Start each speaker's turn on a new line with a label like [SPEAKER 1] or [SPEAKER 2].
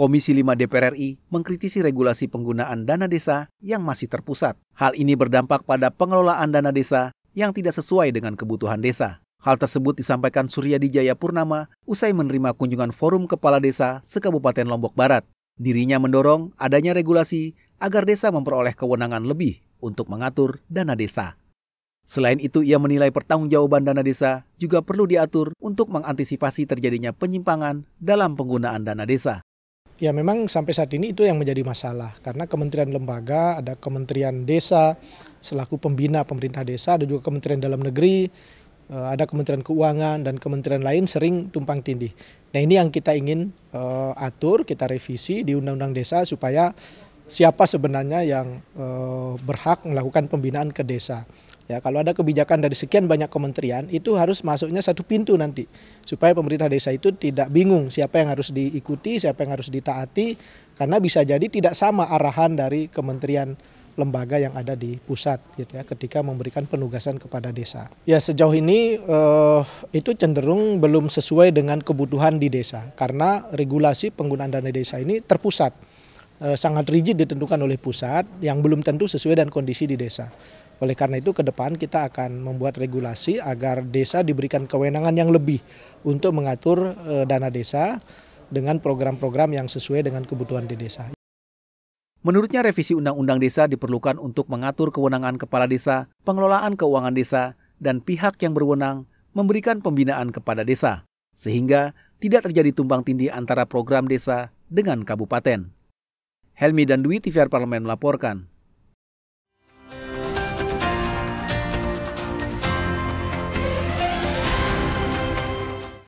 [SPEAKER 1] Komisi 5 DPR RI mengkritisi regulasi penggunaan dana desa yang masih terpusat. Hal ini berdampak pada pengelolaan dana desa yang tidak sesuai dengan kebutuhan desa. Hal tersebut disampaikan Surya Dijaya Purnama usai menerima kunjungan Forum Kepala Desa sekabupaten Lombok Barat. Dirinya mendorong adanya regulasi agar desa memperoleh kewenangan lebih untuk mengatur dana desa. Selain itu, ia menilai pertanggungjawaban dana desa juga perlu diatur untuk mengantisipasi terjadinya penyimpangan dalam penggunaan dana desa.
[SPEAKER 2] Ya memang sampai saat ini itu yang menjadi masalah karena kementerian lembaga ada kementerian desa selaku pembina pemerintah desa ada juga kementerian dalam negeri eh, ada kementerian keuangan dan kementerian lain sering tumpang tindih. Nah ini yang kita ingin uh, atur kita revisi di undang-undang desa supaya siapa sebenarnya yang uh, berhak melakukan pembinaan ke desa. Ya, kalau ada kebijakan dari sekian banyak kementerian, itu harus masuknya satu pintu nanti supaya pemerintah desa itu tidak bingung siapa yang harus diikuti, siapa yang harus ditaati karena bisa jadi tidak sama arahan dari kementerian lembaga yang ada di pusat gitu ya ketika memberikan penugasan kepada desa. Ya sejauh ini eh, itu cenderung belum sesuai dengan kebutuhan di desa karena regulasi penggunaan dana desa ini terpusat Eh, sangat rigid ditentukan oleh pusat yang belum tentu sesuai dan kondisi di desa. Oleh karena itu ke depan kita akan membuat regulasi agar desa diberikan kewenangan yang lebih untuk mengatur eh, dana desa dengan program-program yang sesuai dengan kebutuhan di desa.
[SPEAKER 1] Menurutnya revisi Undang-Undang Desa diperlukan untuk mengatur kewenangan kepala desa, pengelolaan keuangan desa, dan pihak yang berwenang memberikan pembinaan kepada desa, sehingga tidak terjadi tumpang tindih antara program desa dengan kabupaten. Helmi dan Dwi TVR Parlemen melaporkan.